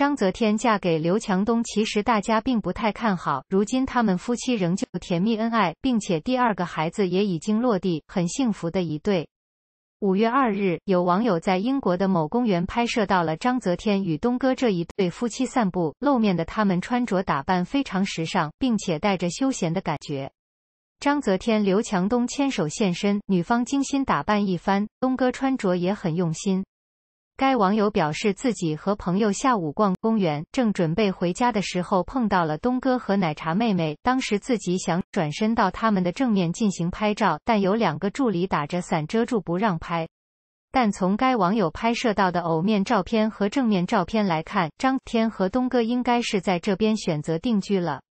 章泽天嫁给刘强东，其实大家并不太看好。如今他们夫妻仍旧甜蜜恩爱，并且第二个孩子也已经落地，很幸福的一对。五月二日，有网友在英国的某公园拍摄到了章泽天与东哥这一对夫妻散步露面的他们，穿着打扮非常时尚，并且带着休闲的感觉。章泽天、刘强东牵手现身，女方精心打扮一番，东哥穿着也很用心。该网友表示，自己和朋友下午逛公园，正准备回家的时候，碰到了东哥和奶茶妹妹。当时自己想转身到他们的正面进行拍照，但有两个助理打着伞遮住不让拍。但从该网友拍摄到的偶面照片和正面照片来看，张天和东哥应该是在这边选择定居了。